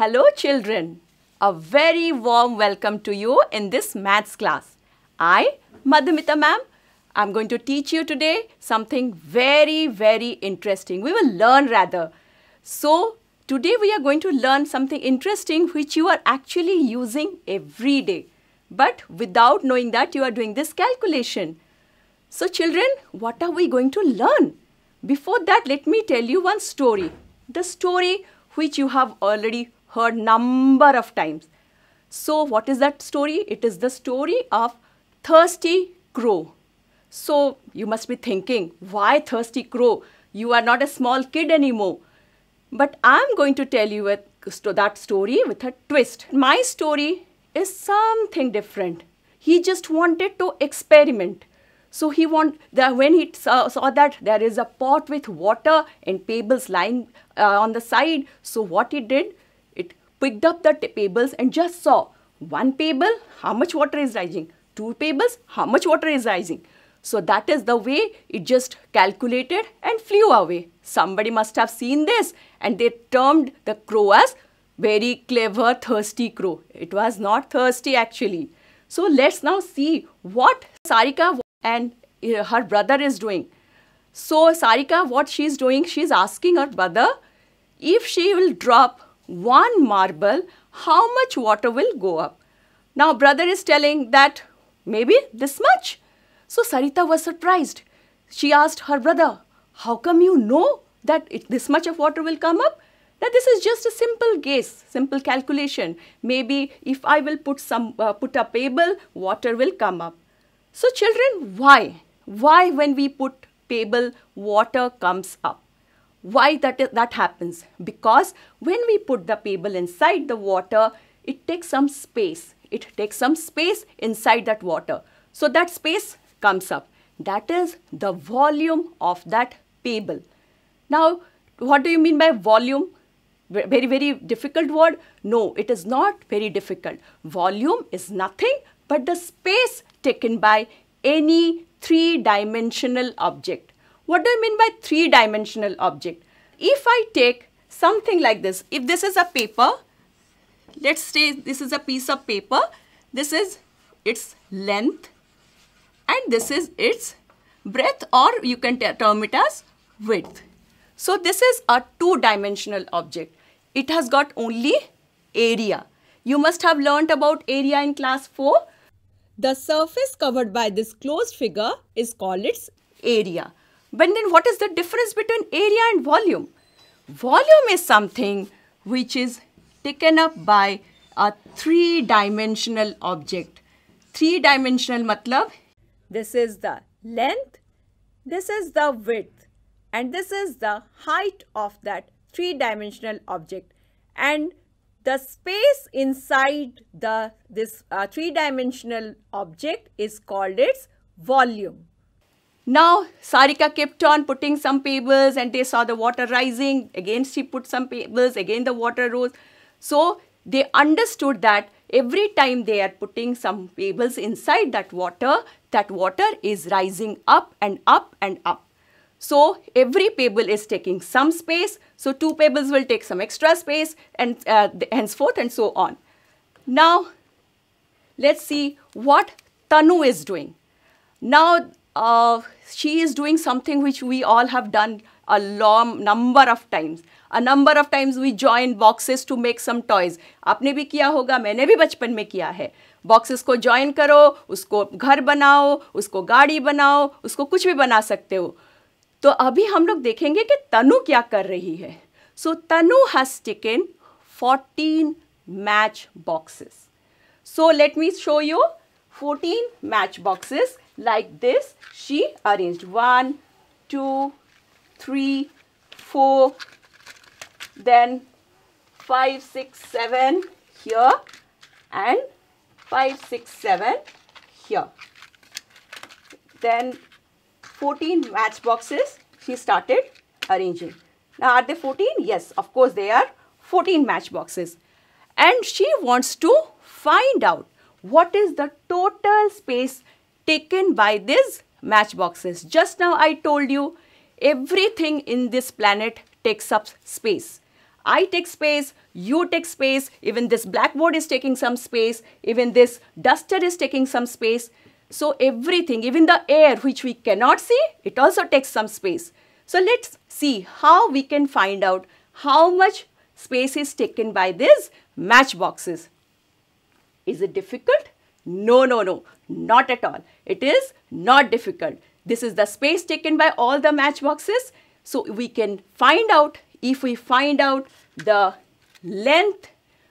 Hello children, a very warm welcome to you in this maths class. I, Madhumita ma'am, I'm going to teach you today something very, very interesting. We will learn rather. So, today we are going to learn something interesting which you are actually using every day. But without knowing that you are doing this calculation. So children, what are we going to learn? Before that, let me tell you one story. The story which you have already heard number of times. So what is that story? It is the story of thirsty crow. So you must be thinking, why thirsty crow? You are not a small kid anymore. But I'm going to tell you that story with a twist. My story is something different. He just wanted to experiment. So he want the, when he saw, saw, that there is a pot with water and pebbles lying uh, on the side. So what he did, picked up the pebbles and just saw one pebble, how much water is rising, two pebbles, how much water is rising. So that is the way it just calculated and flew away. Somebody must have seen this and they termed the crow as very clever thirsty crow. It was not thirsty actually. So let's now see what Sarika and uh, her brother is doing. So Sarika, what she is doing, she is asking her brother if she will drop one marble, how much water will go up? Now brother is telling that maybe this much. So Sarita was surprised. She asked her brother, how come you know that it, this much of water will come up? That this is just a simple guess, simple calculation. Maybe if I will put some uh, put a pebble, water will come up. So children, why? Why when we put pebble, water comes up? Why that that happens? Because when we put the pebble inside the water, it takes some space. It takes some space inside that water. So that space comes up. That is the volume of that pebble. Now, what do you mean by volume? Very, very difficult word? No, it is not very difficult. Volume is nothing but the space taken by any three-dimensional object. What do I mean by three-dimensional object? If I take something like this, if this is a paper, let's say this is a piece of paper, this is its length and this is its breadth or you can term it as width. So this is a two-dimensional object. It has got only area. You must have learnt about area in class 4. The surface covered by this closed figure is called its area. But then what is the difference between area and volume? Volume is something which is taken up by a three-dimensional object. Three-dimensional matlab, this is the length, this is the width and this is the height of that three-dimensional object. And the space inside the this uh, three-dimensional object is called its volume. Now Sarika kept on putting some pebbles and they saw the water rising. Again she put some pebbles, again the water rose. So they understood that every time they are putting some pebbles inside that water, that water is rising up and up and up. So every pebble is taking some space. So two pebbles will take some extra space and uh, henceforth and so on. Now let's see what Tanu is doing. Now uh, she is doing something which we all have done a long number of times a number of times we join boxes to make some toys आपने भी किया होगा मैंने भी बचपन में किया है बॉक्सेस को ज्वाइन करो उसको घर बनाओ उसको गाड़ी बनाओ उसको कुछ भी बना सकते हो तो अभी हम लोग देखेंगे कि तनु क्या कर रही है so Tanu has taken 14 match boxes. So let me show you 14 match boxes like this she arranged one two three four then five six seven here and five six seven here then 14 match boxes she started arranging now are they 14 yes of course they are 14 match boxes and she wants to find out what is the total space taken by these matchboxes. Just now I told you everything in this planet takes up space. I take space, you take space, even this blackboard is taking some space, even this duster is taking some space. So everything, even the air which we cannot see, it also takes some space. So let's see how we can find out how much space is taken by these matchboxes. Is it difficult? No, no, no, not at all. It is not difficult. This is the space taken by all the matchboxes. So we can find out, if we find out the length,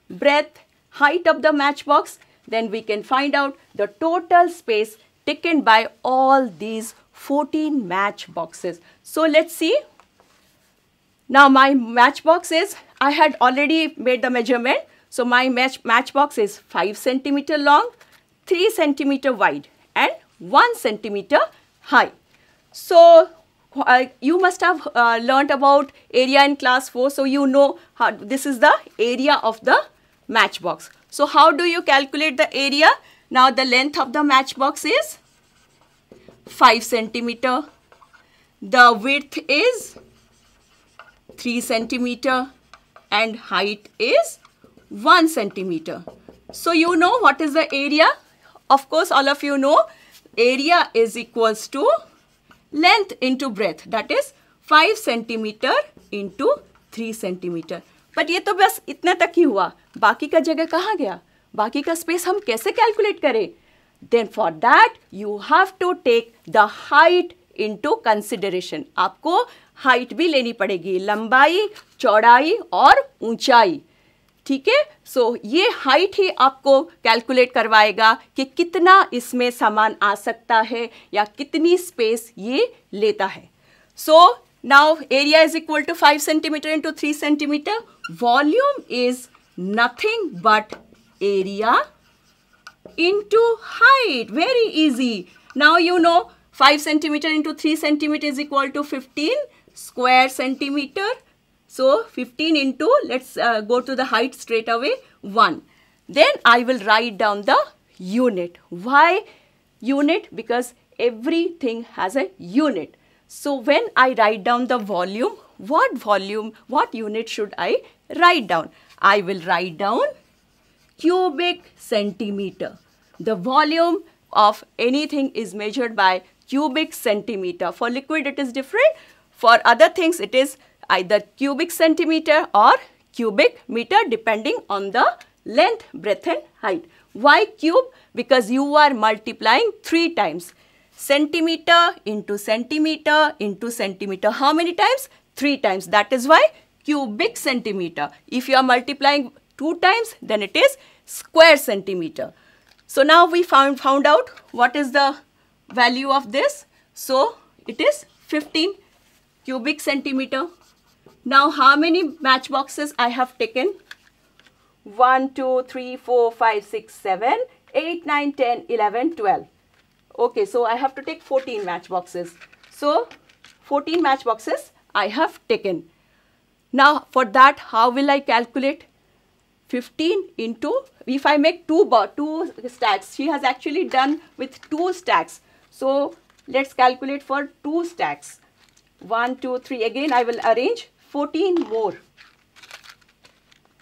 breadth, height of the matchbox, then we can find out the total space taken by all these 14 matchboxes. So let's see. Now my matchbox is, I had already made the measurement. So my match matchbox is 5 centimeter long. 3 centimeter wide and 1 centimeter high. So uh, you must have uh, learnt about area in class 4 so you know how this is the area of the matchbox. So how do you calculate the area? Now the length of the matchbox is 5 centimeter. The width is 3 centimeter and height is 1 centimeter. So you know what is the area? of course all of you know area is equals to length into breadth that is 5 centimeter into 3 centimeter but ये तो बस इतना तक ही हुआ बाकी का जगह कहाँ गया बाकी का स्पेस हम कैसे कैलकुलेट करें then for that you have to take the height into consideration आपको हाइट भी लेनी पड़ेगी लंबाई चौड़ाई और ऊंचाई ठीक है सो ये हाइट ही आपको कैलकुलेट करवाएगा कि कितना इसमें सामान आ सकता है या कितनी स्पेस ये लेता है so now area is equal to five centimetre into three centimetre volume is nothing but area into height very easy now you know five centimetre into three centimetre is equal to fifteen square centimetre So 15 into, let's uh, go to the height straight away, 1. Then I will write down the unit. Why unit? Because everything has a unit. So when I write down the volume, what volume, what unit should I write down? I will write down cubic centimeter. The volume of anything is measured by cubic centimeter. For liquid it is different. For other things it is either cubic centimeter or cubic meter depending on the length, breadth and height. Why cube? Because you are multiplying 3 times. Centimeter into centimeter into centimeter. How many times? 3 times. That is why cubic centimeter. If you are multiplying 2 times, then it is square centimeter. So now we found, found out what is the value of this. So it is 15 cubic centimeter. Now, how many matchboxes I have taken? 1, 2, 3, 4, 5, 6, 7, 8, 9, 10, 11, 12. Okay, so I have to take 14 matchboxes. So, 14 matchboxes I have taken. Now, for that, how will I calculate? 15 into, if I make two, two stacks, she has actually done with two stacks. So, let's calculate for two stacks. 1, 2, 3, again I will arrange 14 more.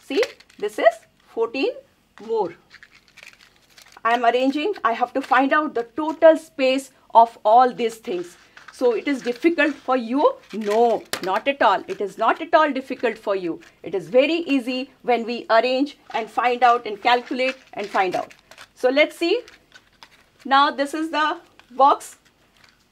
See, this is 14 more. I am arranging, I have to find out the total space of all these things. So it is difficult for you? No, not at all. It is not at all difficult for you. It is very easy when we arrange and find out and calculate and find out. So let's see. Now this is the box.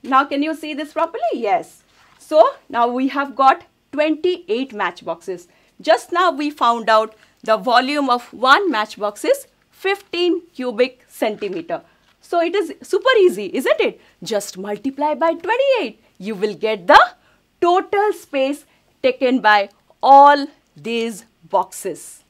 Now can you see this properly? Yes. So now we have got 28 matchboxes. Just now we found out the volume of one matchbox is 15 cubic centimeter. So it is super easy, isn't it? Just multiply by 28. You will get the total space taken by all these boxes.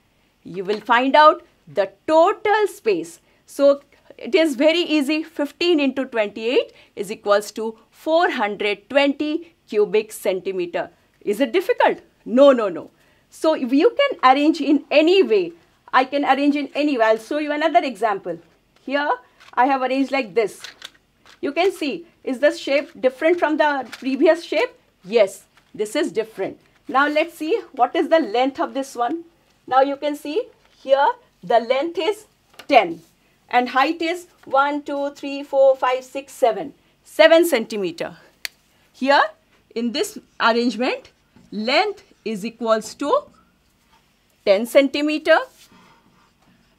You will find out the total space. So it is very easy. 15 into 28 is equals to 420 cubic centimeter. Is it difficult? No, no, no. So you can arrange in any way. I can arrange in any way. I'll show you another example. Here I have arranged like this. You can see, is this shape different from the previous shape? Yes, this is different. Now let's see what is the length of this one. Now you can see here the length is 10 and height is 1, 2, 3, 4, 5, 6, 7. 7 centimeter. Here in this arrangement length is equals to 10 centimeter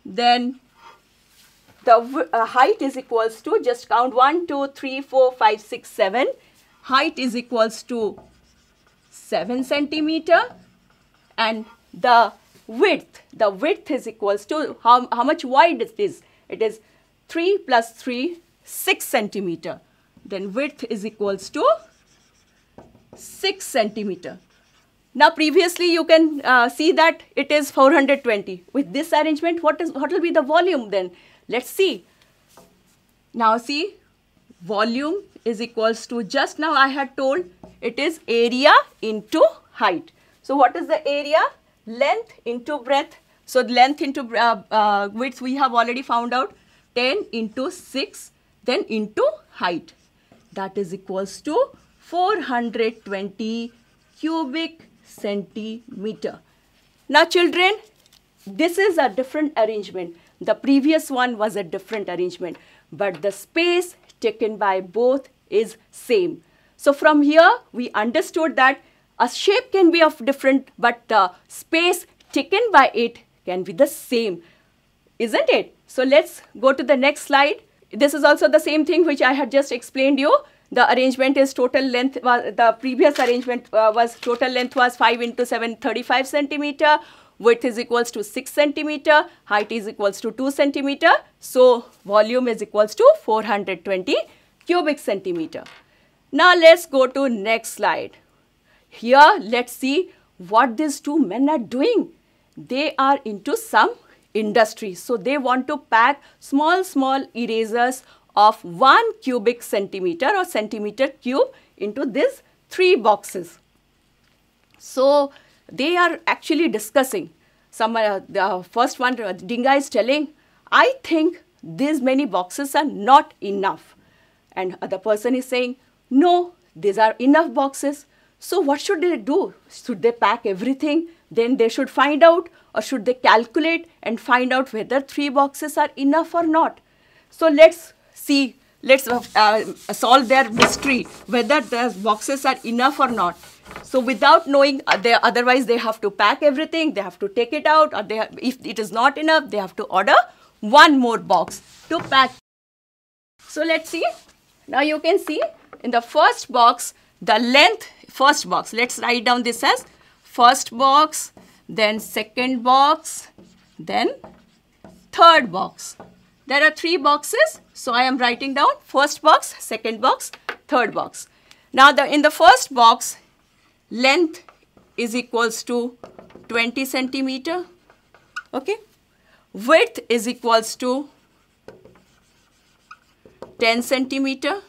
then the uh, height is equals to just count 1 2 3 4 5 6 7 height is equals to 7 centimeter and the width the width is equals to how, how much wide it is it is 3 plus 3 6 centimeter then width is equals to 6 centimeter now previously you can uh, see that it is 420. With this arrangement, what is what will be the volume then? Let's see. Now see, volume is equals to just now I had told it is area into height. So what is the area? Length into breadth. So length into uh, uh, width we have already found out 10 into 6 then into height. That is equals to 420 cubic centimeter. Now children, this is a different arrangement. The previous one was a different arrangement, but the space taken by both is same. So from here, we understood that a shape can be of different, but the space taken by it can be the same, isn't it? So let's go to the next slide. This is also the same thing which I had just explained you the arrangement is total length was the previous arrangement uh, was total length was 5 into 7 35 centimeter width is equals to 6 centimeter height is equals to 2 centimeter so volume is equals to 420 cubic centimeter now let's go to next slide here let's see what these two men are doing they are into some industry so they want to pack small small erasers of 1 cubic centimeter or centimeter cube into these three boxes. So, they are actually discussing. Some uh, the first one, uh, Dinga is telling, I think these many boxes are not enough. And other person is saying, no, these are enough boxes. So what should they do? Should they pack everything? Then they should find out or should they calculate and find out whether three boxes are enough or not? So let's see, let's uh, uh, solve their mystery, whether the boxes are enough or not. So without knowing, uh, they, otherwise they have to pack everything, they have to take it out, or they have, if it is not enough, they have to order one more box to pack. So let's see. Now you can see in the first box, the length, first box, let's write down this as first box, then second box, then third box. There are three boxes. So I am writing down first box, second box, third box. Now the, in the first box, length is equals to 20 centimeter. Okay. Width is equals to 10 centimeter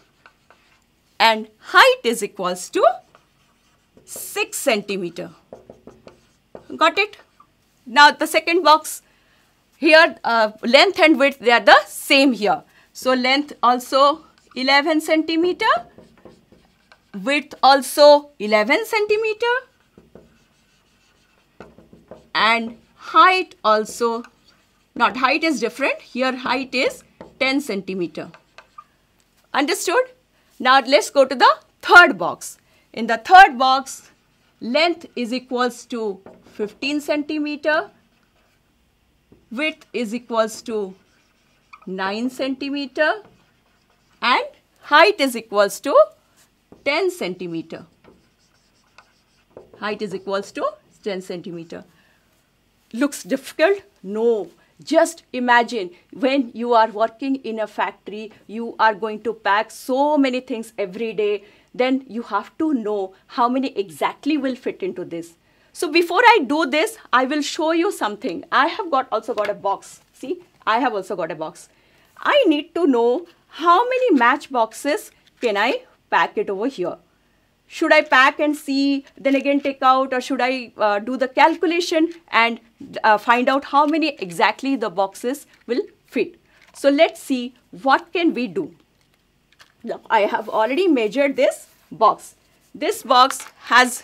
and height is equals to 6 centimeter. Got it? Now the second box here uh, length and width they are the same here. So length also 11 centimeter, width also 11 centimeter and height also not height is different here height is 10 centimeter. Understood? Now let's go to the third box. In the third box length is equals to 15 centimeter width is equals to 9 centimeter and height is equals to 10 centimeter. Height is equals to 10 centimeter. Looks difficult? No. Just imagine when you are working in a factory, you are going to pack so many things every day. Then you have to know how many exactly will fit into this. So before I do this, I will show you something. I have got also got a box. See, I have also got a box. I need to know how many match boxes can I pack it over here. Should I pack and see, then again take out or should I uh, do the calculation and uh, find out how many exactly the boxes will fit. So let's see what can we do. Now, I have already measured this box. This box has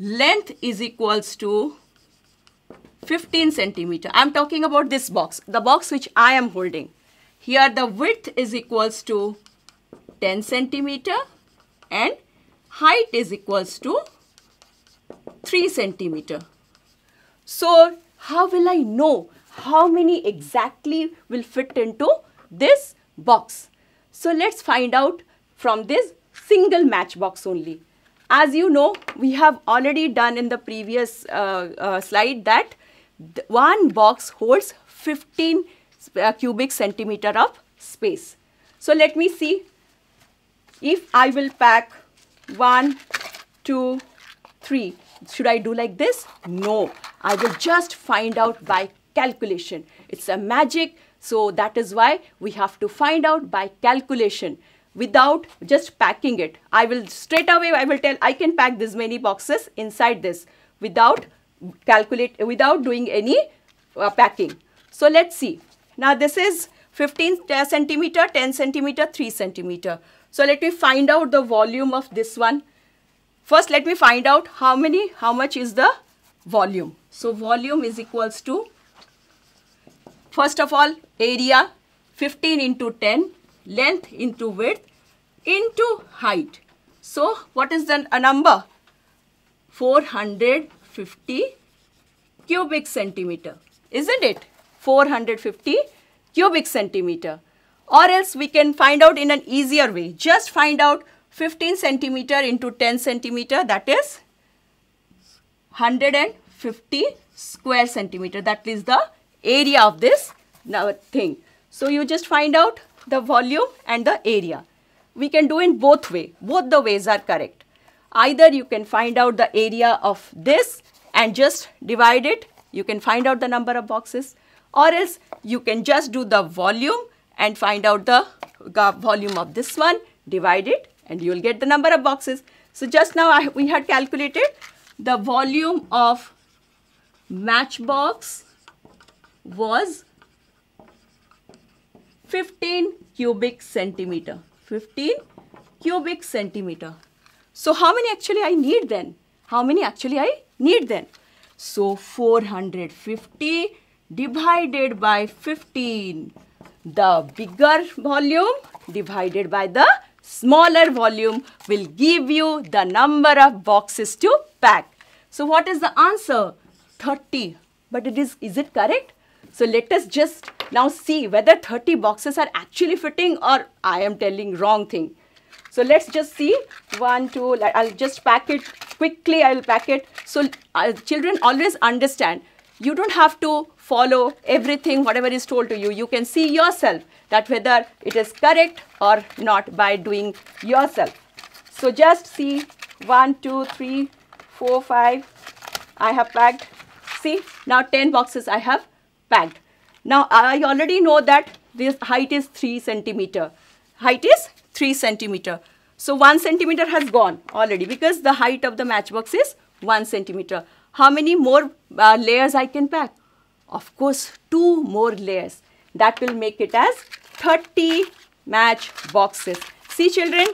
length is equals to 15 centimeter. I'm talking about this box, the box which I am holding. Here the width is equals to 10 centimeter and height is equals to 3 centimeter. So how will I know how many exactly will fit into this box? So let's find out from this single matchbox only. As you know, we have already done in the previous uh, uh, slide that one box holds 15 uh, cubic centimeter of space. So let me see if I will pack one, two, three. Should I do like this? No, I will just find out by calculation. It's a magic. So that is why we have to find out by calculation without just packing it. I will straight away, I will tell I can pack this many boxes inside this without calculate, without doing any uh, packing. So let's see. Now this is 15 uh, centimeter, 10 centimeter, 3 centimeter. So let me find out the volume of this one. First let me find out how many, how much is the volume. So volume is equals to, first of all area 15 into 10, length into width into height. So what is then a number? 450 cubic centimeter. Isn't it? 450 cubic centimeter. Or else we can find out in an easier way. Just find out 15 centimeter into 10 centimeter that is 150 square centimeter. That is the area of this thing. So you just find out the volume and the area we can do in both way. Both the ways are correct. Either you can find out the area of this and just divide it. You can find out the number of boxes or else you can just do the volume and find out the volume of this one, divide it and you will get the number of boxes. So just now I, we had calculated the volume of matchbox was 15 cubic centimeter. 15 cubic centimeter. So how many actually I need then? How many actually I need then? So 450 divided by 15. The bigger volume divided by the smaller volume will give you the number of boxes to pack. So what is the answer? 30. But it is, is it correct? So let us just now see whether 30 boxes are actually fitting or I am telling wrong thing. So let's just see one, two, I'll just pack it quickly, I'll pack it. So uh, children always understand, you don't have to follow everything, whatever is told to you. You can see yourself that whether it is correct or not by doing yourself. So just see one, two, three, four, five. I have packed. See, now 10 boxes I have packed. Now, I already know that this height is 3 centimeter. Height is 3 centimeter. So, 1 centimeter has gone already because the height of the matchbox is 1 centimeter. How many more uh, layers I can pack? Of course, 2 more layers. That will make it as 30 match boxes. See children,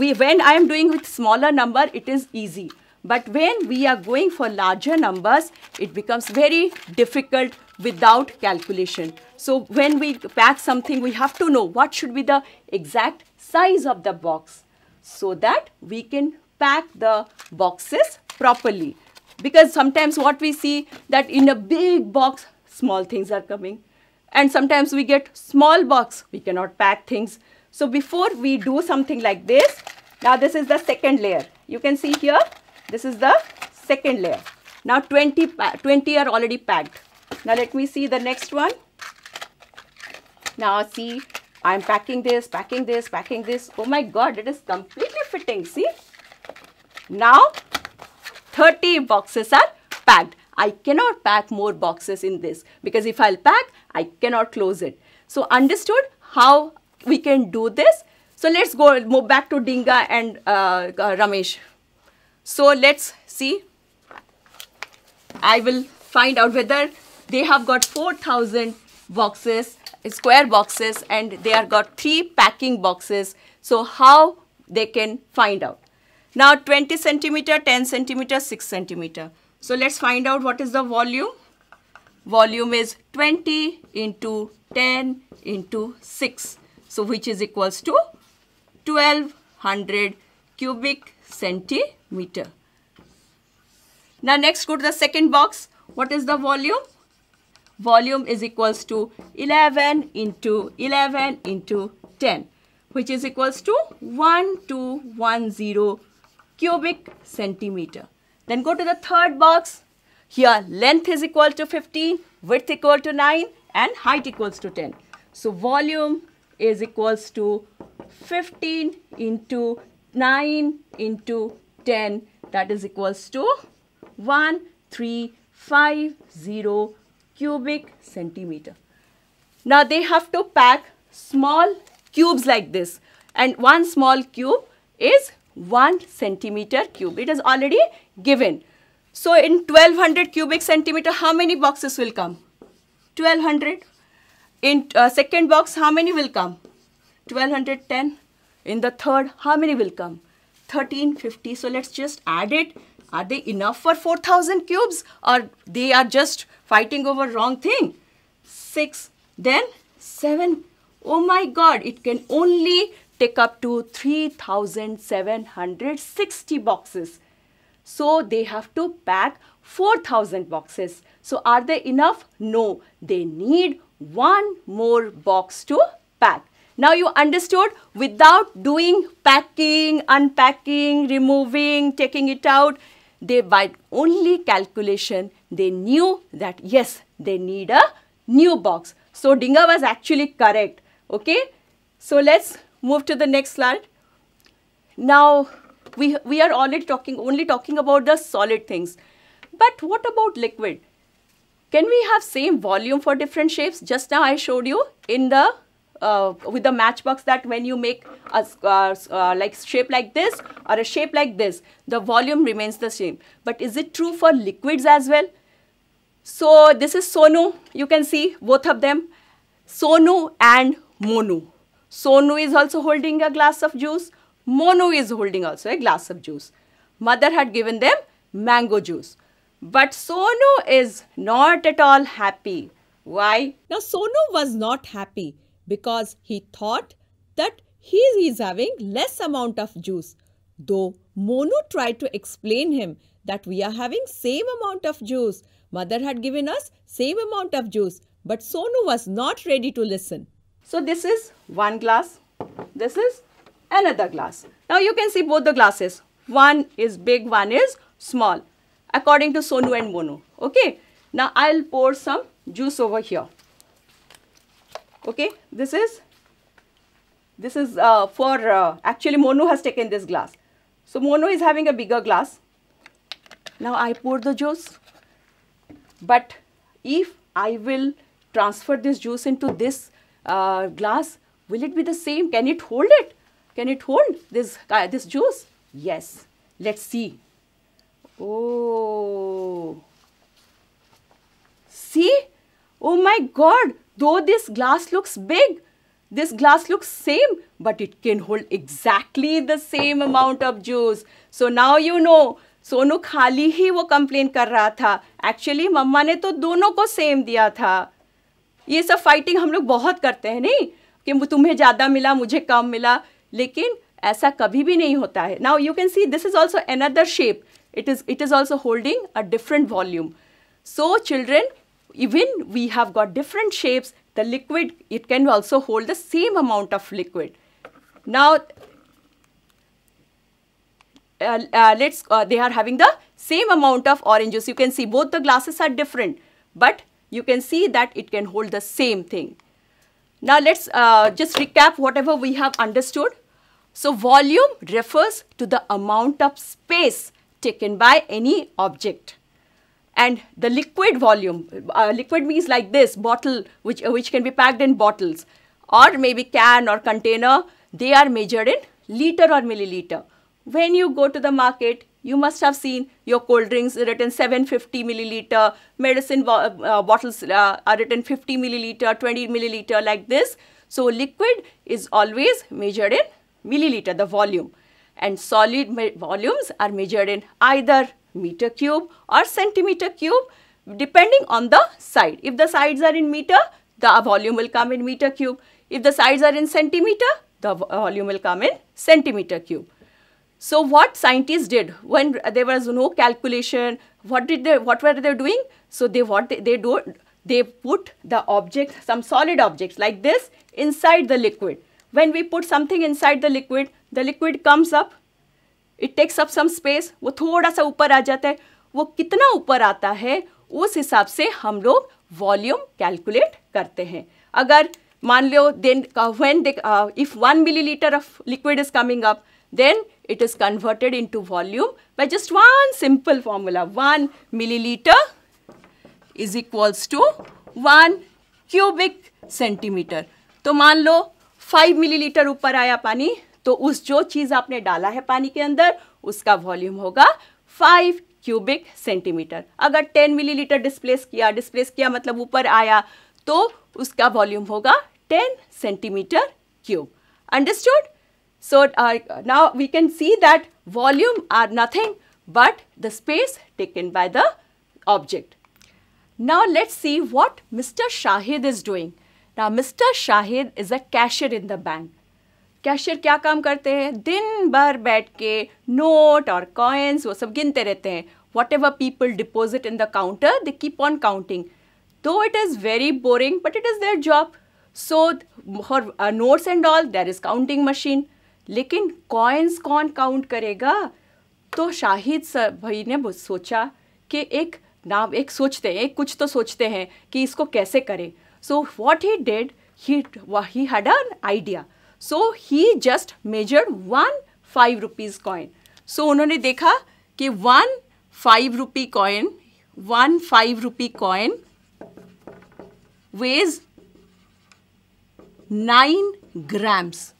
we, when I am doing with smaller number, it is easy. But when we are going for larger numbers, it becomes very difficult without calculation. So when we pack something, we have to know what should be the exact size of the box so that we can pack the boxes properly. Because sometimes what we see that in a big box, small things are coming. And sometimes we get small box, we cannot pack things. So before we do something like this, now this is the second layer. You can see here, this is the second layer. Now 20, 20 are already packed. Now let me see the next one. Now see, I'm packing this, packing this, packing this. Oh my God, it is completely fitting, see? Now 30 boxes are packed. I cannot pack more boxes in this because if I'll pack, I cannot close it. So understood how we can do this. So let's go move back to Dinga and uh, uh, Ramesh. So let's see. I will find out whether they have got 4,000 boxes, square boxes and they have got three packing boxes. So how they can find out. Now 20 centimeter, 10 centimeter, 6 centimeter. So let's find out what is the volume. Volume is 20 into 10 into 6. So which is equals to 1200 cubic centimeter. Now next go to the second box. What is the volume? volume is equals to 11 into 11 into 10 which is equals to 1210 cubic centimeter. Then go to the third box. Here length is equal to 15, width equal to 9 and height equals to 10. So volume is equals to 15 into 9 into 10 that is equals to 1350 cubic centimeter. Now they have to pack small cubes like this and one small cube is 1 centimeter cube. It is already given. So in 1200 cubic centimeter how many boxes will come? 1200. In uh, second box how many will come? 1210. In the third how many will come? 1350. So let's just add it are they enough for 4,000 cubes or they are just fighting over wrong thing? 6, then 7. Oh my God, it can only take up to 3,760 boxes. So they have to pack 4,000 boxes. So are they enough? No, they need one more box to pack. Now you understood without doing packing, unpacking, removing, taking it out, they by only calculation, they knew that yes, they need a new box. So Dinger was actually correct. Okay. So let's move to the next slide. Now we, we are already talking only talking about the solid things. But what about liquid? Can we have same volume for different shapes? Just now I showed you in the uh, with the matchbox that when you make a uh, uh, like shape like this or a shape like this, the volume remains the same. But is it true for liquids as well? So this is Sonu, you can see both of them, Sonu and Monu. Sonu is also holding a glass of juice, Monu is holding also a glass of juice. Mother had given them mango juice. But Sonu is not at all happy. Why? Now Sonu was not happy because he thought that he is having less amount of juice. Though Monu tried to explain him that we are having same amount of juice. Mother had given us same amount of juice. But Sonu was not ready to listen. So this is one glass. This is another glass. Now you can see both the glasses. One is big, one is small. According to Sonu and Monu. Okay. Now I'll pour some juice over here okay this is this is uh, for uh, actually Mono has taken this glass so Mono is having a bigger glass now I pour the juice but if I will transfer this juice into this uh, glass will it be the same can it hold it can it hold this uh, this juice yes let's see oh see oh my god Though this glass looks big, this glass looks same, but it can hold exactly the same amount of juice. So now you know, Sonu खाली ही वो complain कर रहा था actually मम्मा ने तो दोनों को सेम दिया था ये सब फाइटिंग हम लोग बहुत करते हैं नहीं कि तुम्हें ज़्यादा मिला मुझे कम मिला लेकिन ऐसा कभी भी नहीं होता है now you can see this is also another shape it is it is also holding a different volume so children Even we have got different shapes, the liquid, it can also hold the same amount of liquid. Now, uh, uh, let's, uh, they are having the same amount of oranges. You can see both the glasses are different, but you can see that it can hold the same thing. Now, let's uh, just recap whatever we have understood. So, volume refers to the amount of space taken by any object and the liquid volume, uh, liquid means like this bottle which, uh, which can be packed in bottles or maybe can or container, they are measured in liter or milliliter. When you go to the market, you must have seen your cold drinks written 750 milliliter, medicine bo uh, bottles uh, are written 50 milliliter, 20 milliliter like this. So liquid is always measured in milliliter, the volume. And solid volumes are measured in either meter cube or centimeter cube depending on the side. If the sides are in meter, the volume will come in meter cube. If the sides are in centimeter, the volume will come in centimeter cube. So what scientists did when there was no calculation, what did they, what were they doing? So they what they, they do, they put the object, some solid objects like this inside the liquid. When we put something inside the liquid, the liquid comes up, it takes up some space वो थोड़ा सा ऊपर आ जाता है वो कितना ऊपर आता है उस हिसाब से हम लोग वॉल्यूम कैलकुलेट करते हैं अगर मान लो then when they if one millilitre of liquid is coming up then is converted into volume volume just one simple formula one millilitre is equals to one cubic centimetre तो मान लो मिली millilitre ऊपर आया पानी तो उस जो चीज़ आपने डाला है पानी के अंदर उसका वॉल्यूम होगा फाइव क्यूबिक सेंटीमीटर अगर टेन मिलीलीटर डिस्प्लेस किया डिस्प्लेस किया मतलब ऊपर आया तो उसका वॉल्यूम होगा ten centimetre cube understood so now we can see that volume are nothing but the space taken by the object now let see what mister Shahid is doing now mister Shahid is a cashier in the bank cashier क्या काम करते हैं दिन भर बैठ के note और coins वो सब गिनते रहते हैं whatever people deposit in the counter they keep on counting though it is very boring but it is their job so for notes and all there is counting machine लेकिन coins कौन count करेगा तो Shahid sir भाई ने सोचा कि एक नाम एक सोचते हैं एक कुछ तो सोचते हैं कि इसको कैसे करें so what he did he he had an idea so he just measure one five rupees coin so उन्होंने देखा कि one five rupee coin one five rupee coin weighs nine grams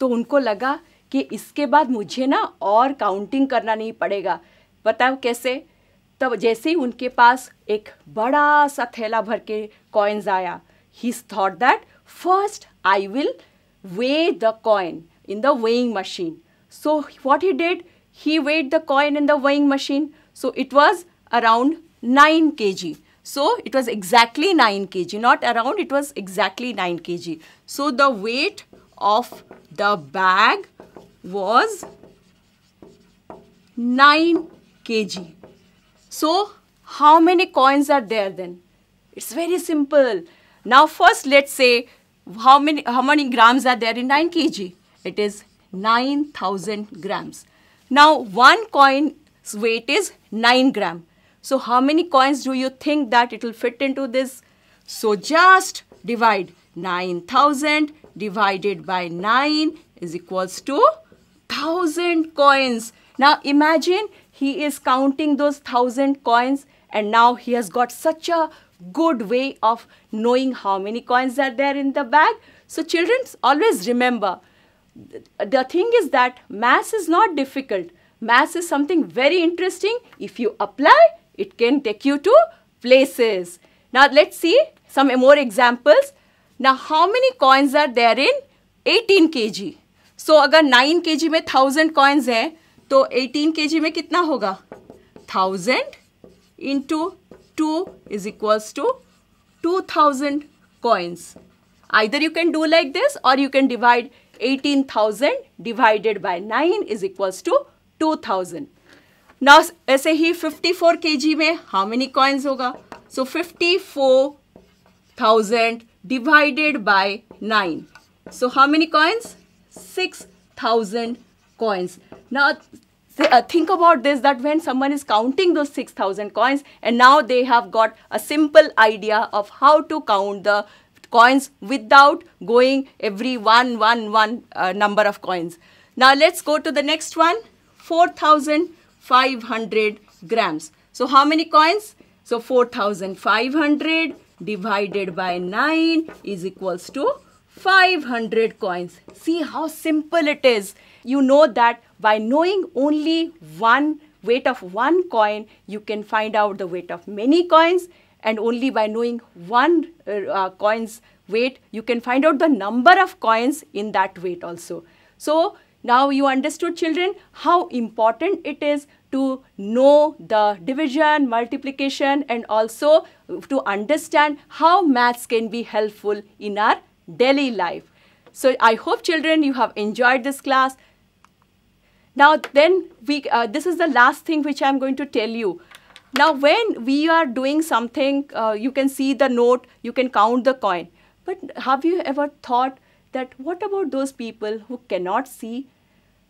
तो उनको लगा कि इसके बाद मुझे ना और काउंटिंग करना नहीं पड़ेगा बताओ कैसे तब जैसे ही उनके पास एक बड़ा सा थैला भर के कॉइन्स आया he thought that first I will weigh the coin in the weighing machine. So what he did, he weighed the coin in the weighing machine. So it was around 9 kg. So it was exactly 9 kg, not around, it was exactly 9 kg. So the weight of the bag was 9 kg. So how many coins are there then? It's very simple. Now first let's say how many how many grams are there in 9 kg it is 9000 grams now one coin's weight is 9 gram so how many coins do you think that it will fit into this so just divide 9000 divided by 9 is equals to 1000 coins now imagine he is counting those 1000 coins and now he has got such a good way of knowing how many coins are there in the bag. So children always remember, the thing is that math is not difficult. Math is something very interesting. If you apply, it can take you to places. Now let's see some more examples. Now how many coins are there in 18 kg? So agar 9 kg mein 1000 coins hai, to 18 kg mein kitna hoga? 1000 into 2 is equals to 2000 coins. Either you can do like this or you can divide 18,000 divided by 9 is equals to 2000. Now ऐसे ही 54 kg में how many coins होगा? So 54,000 divided by 9. So how many coins? 6,000 coins. Now th uh, think about this that when someone is counting those 6000 coins and now they have got a simple idea of how to count the coins without going every one one one uh, number of coins. Now let's go to the next one 4500 grams. So how many coins? So 4500 divided by 9 is equals to 500 coins. See how simple it is. You know that by knowing only one weight of one coin, you can find out the weight of many coins and only by knowing one uh, uh, coin's weight, you can find out the number of coins in that weight also. So now you understood children how important it is to know the division, multiplication and also to understand how maths can be helpful in our daily life. So I hope children you have enjoyed this class. Now then, we, uh, this is the last thing which I'm going to tell you. Now when we are doing something, uh, you can see the note, you can count the coin. But have you ever thought that what about those people who cannot see?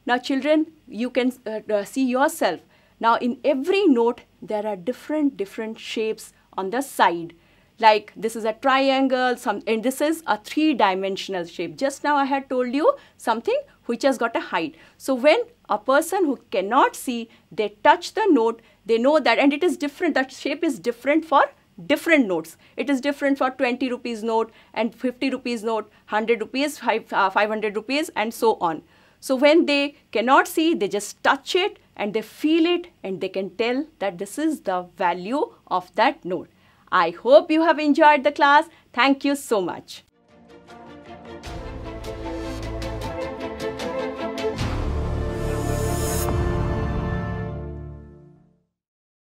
Now children, you can uh, uh see yourself. Now in every note, there are different, different shapes on the side like this is a triangle some and this is a three dimensional shape just now i had told you something which has got a height. So when a person who cannot see, they touch the note, they know that and it is different, that shape is different for different notes. It is different for 20 rupees note and 50 rupees note, 100 rupees, five, uh, 500 rupees and so on. So when they cannot see, they just touch it and they feel it and they can tell that this is the value of that note. I hope you have enjoyed the class. Thank you so much.